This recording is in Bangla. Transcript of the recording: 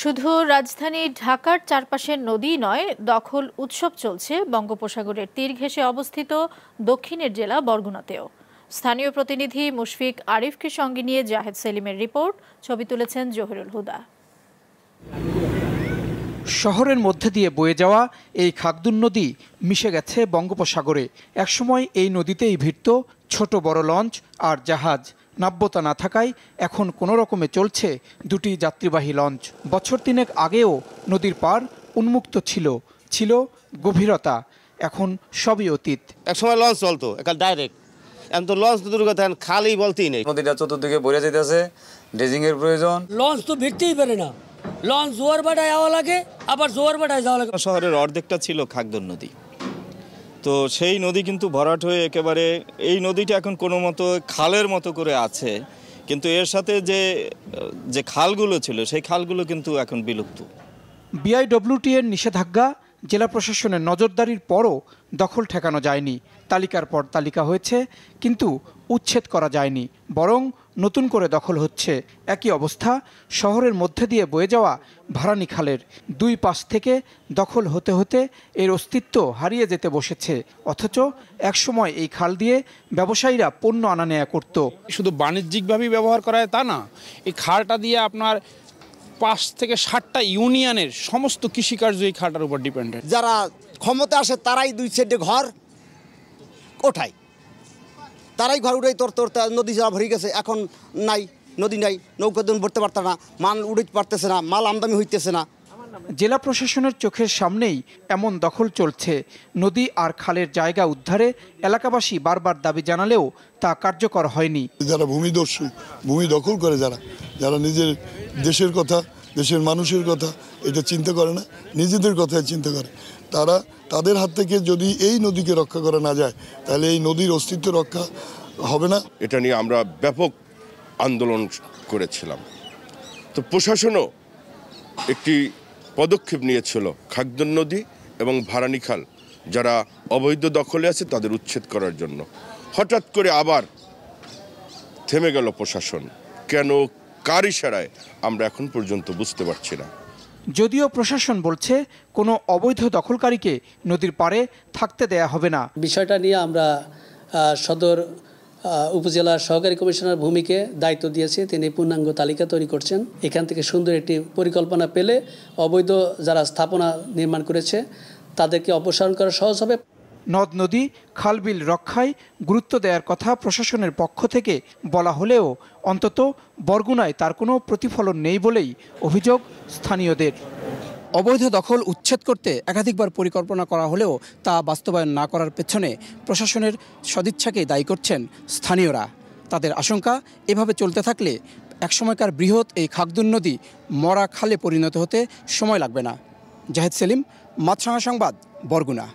শুধু রাজধানী ঢাকার চারপাশের নদী নয় দখল উৎসব চলছে বঙ্গোপসাগরের তীর ঘেসে অবস্থিত দক্ষিণের জেলা বরগুনাতেও স্থানীয় প্রতিনিধি মুশফিক আরিফকে সঙ্গে নিয়ে জাহেদ সেলিমের রিপোর্ট ছবি তুলেছেন জহিরুল হুদা শহরের মধ্যে দিয়ে বয়ে যাওয়া এই খাগদুন নদী মিশে গেছে বঙ্গোপসাগরে একসময় এই নদীতেই ভিড়ত ছোট বড় লঞ্চ আর জাহাজ নাব্যতা না থাকায় এখন কোনো রকমে চলছে দুটি যাত্রীবাহী লঞ্চ বছর তিনেক আগেও নদীর পার উন্মুক্ত ছিল ছিল গভীরতা এখন সবই অতীত একসময় লঞ্চ চলতো এখন ডাইরেক্ট এখন তো লঞ্চ দুর্গত খালি বলতেই নেই নদীটা চতুর্দিকে বইরে যেতেছে ড্রেজিং এর প্রয়োজন লঞ্চ তো ভিড়তেই পারে না লঞ্চ জোয়ার বাটায় যাওয়া লাগে আবার জোয়ার বাটায় যাওয়া লাগে শহরের অর্ধেকটা ছিল খাগদন নদী তো সেই নদী কিন্তু ভরাট হয়ে একেবারে এই নদীটা এখন কোনো মতো খালের মতো করে আছে কিন্তু এর সাথে যে যে খালগুলো ছিল সেই খালগুলো কিন্তু এখন বিলুপ্ত বিআইডব্লিউটি এর নিষেধাজ্ঞা জেলা প্রশাসনের নজরদারির পরও দখল ঠেকানো যায়নি তালিকার পর তালিকা হয়েছে কিন্তু উচ্ছেদ করা যায়নি বরং নতুন করে দখল হচ্ছে একই অবস্থা শহরের মধ্যে দিয়ে বয়ে যাওয়া ভারানী খালের দুই পাশ থেকে দখল হতে হতে এর অস্তিত্ব হারিয়ে যেতে বসেছে অথচ একসময় এই খাল দিয়ে ব্যবসায়ীরা পণ্য আনা নেয়া করত শুধু বাণিজ্যিকভাবেই ব্যবহার করা হয় তা না এই খালটা দিয়ে আপনার পাঁচ থেকে ষাটটা ইউনিয়নের সমস্ত কৃষিকার্য এই খালটার উপর ডিপেন্ডেন্ট যারা ক্ষমতা আসে তারাই দুই সেটে ঘর ওঠায় তারাই ঘর উড়াই তোর তোর নদী যা ভরে গেছে এখন নাই নদী নাই নৌকা দিন ভরতে পারত না মাল উড়িতে পারতেছে না মাল আমদানি হইতেছে না জেলা প্রশাসনের চোখের সামনেই এমন দখল চলছে নদী আর খালের জায়গা উদ্ধারে এলাকাবাসী বারবার দাবি জানালেও তা কার্যকর হয়নি যারা ভূমিদস্যু ভূমি দখল করে যারা যারা নিজের দেশের কথা দেশের মানুষের কথা এটা চিন্তা করে না নিজেদের কথাই চিন্তা করে তারা তাদের হাত থেকে যদি এই নদীকে রক্ষা করা না যায় তাহলে এই নদীর অস্তিত্ব রক্ষা হবে না এটা নিয়ে আমরা ব্যাপক আন্দোলন করেছিলাম তো প্রশাসনও একটি পদক্ষেপ নিয়েছিল খাগদন নদী এবং ভারানিখাল যারা অবৈধ দখলে আছে তাদের উচ্ছেদ করার জন্য হঠাৎ করে আবার থেমে গেল প্রশাসন কেন কার ইশারায় আমরা এখন পর্যন্ত বুঝতে পারছি না যদিও প্রশাসন বলছে কোনো অবৈধ দখলকারীকে নদীর পাড়ে থাকতে দেয়া হবে না বিষয়টা নিয়ে আমরা সদর উপজেলার সহকারী কমিশনার ভূমিকে দায়িত্ব দিয়েছে তিনি পূর্ণাঙ্গ তালিকা তৈরি করছেন এখান থেকে সুন্দর একটি পরিকল্পনা পেলে অবৈধ যারা স্থাপনা নির্মাণ করেছে তাদেরকে অপসারণ করা সহজ হবে নদ নদী খালবিল রক্ষায় গুরুত্ব দেওয়ার কথা প্রশাসনের পক্ষ থেকে বলা হলেও অন্তত বরগুনায় তার কোনো প্রতিফলন নেই বলেই অভিযোগ স্থানীয়দের অবৈধ দখল উচ্ছেদ করতে একাধিকবার পরিকল্পনা করা হলেও তা বাস্তবায়ন না করার পেছনে প্রশাসনের সদিচ্ছাকে দায়ী করছেন স্থানীয়রা তাদের আশঙ্কা এভাবে চলতে থাকলে একসময়কার বৃহৎ এই খাগদুন নদী মরা খালে পরিণত হতে সময় লাগবে না জাহেদ সেলিম মাছরাঙা সংবাদ বরগুনা